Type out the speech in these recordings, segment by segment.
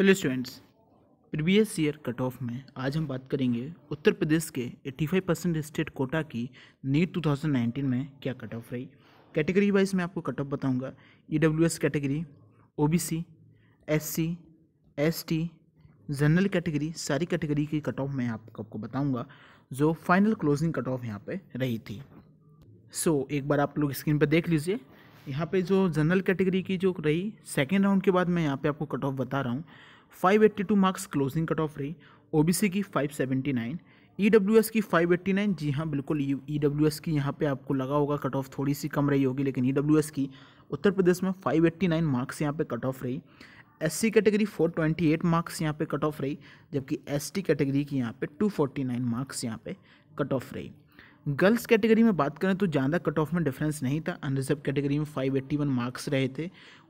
hello students previous year cut off में आज हम बात करेंगे उत्तर प्रदेश के 85 परसेंट स्टेट कोटा की नीट 2019 में क्या कट ऑफ रही कैटेगरी वाइज मैं आपको कट ऑफ बताऊंगा E W S category O B C S C S T general category सारी कैटेगरी की कट ऑफ मैं आपको आपको बताऊंगा जो फाइनल क्लोजिंग कट ऑफ यहाँ पर रही थी सो so, एक बार आप लोग स्क्रीन पर देख लीजिए यहाँ पे जो जनरल कैटेगरी की जो रही सेकेंड राउंड के बाद मैं यहाँ पे आपको कट ऑफ बता रहा हूँ 582 मार्क्स क्लोजिंग कट ऑफ रही ओबीसी की 579 ईडब्ल्यूएस e की 589 जी हाँ बिल्कुल ईडब्ल्यूएस e- e की यहाँ पे आपको लगा होगा कट ऑफ थोड़ी सी कम रही होगी लेकिन ईडब्ल्यूएस की उत्तर प्रदेश में फाइव मार्क्स यहाँ पे कट ऑफ रही एस कैटेगरी फोर मार्क्स यहाँ पर कट ऑफ रही जबकि एस कैटेगरी की यहाँ पर टू मार्क्स यहाँ पर कट ऑफ रही गर्ल्स कैटेगरी में बात करें तो ज़्यादा कट ऑफ में डिफरेंस नहीं था अनरिजर्व कैटेगरी में फ़ाइव एट्टी वन मार्क्स रहे थे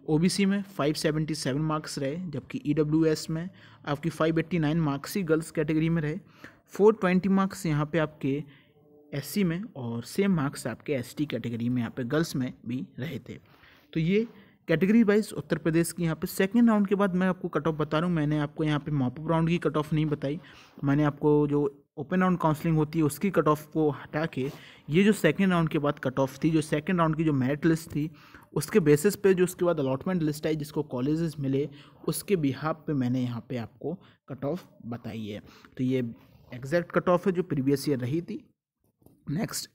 ओ बी सी में फ़ाइव सेवेंटी सेवन मार्क्स रहे जबकि ई डब्ल्यू एस में आपकी फ़ाइव एट्टी नाइन मार्क्स ही गर्ल्स कैटेगरी में रहे फोर ट्वेंटी मार्क्स यहाँ पे आपके एस सी में और सेम मार्क्स आपके एस टी कैटेगरी में यहाँ पे गर्ल्स में भी रहे थे तो ये कैटेगरी वाइज उत्तर प्रदेश की यहाँ पे सेकंड राउंड के बाद मैं आपको कट ऑफ बता रहा हूँ मैंने आपको यहाँ पे मॉपअप राउंड की कट ऑफ नहीं बताई मैंने आपको जो ओपन राउंड काउंसलिंग होती है उसकी कट ऑफ को हटा के ये जो सेकंड राउंड के बाद कट ऑफ थी जो सेकंड राउंड की जो मेरिट लिस्ट थी उसके बेसिस पे जो उसके बाद अलॉटमेंट लिस्ट आई जिसको कॉलेजेस मिले उसके बिहाब पे मैंने यहाँ पे आपको कट ऑफ बताई है तो ये एग्जैक्ट कट ऑफ है जो प्रीवियस ईयर रही थी नेक्स्ट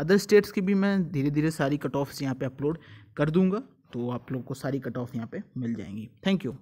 अदर स्टेट्स की भी मैं धीरे धीरे सारी कट ऑफ्स यहाँ पर अपलोड कर दूँगा तो आप लोग को सारी कट ऑफ यहाँ पे मिल जाएंगी थैंक यू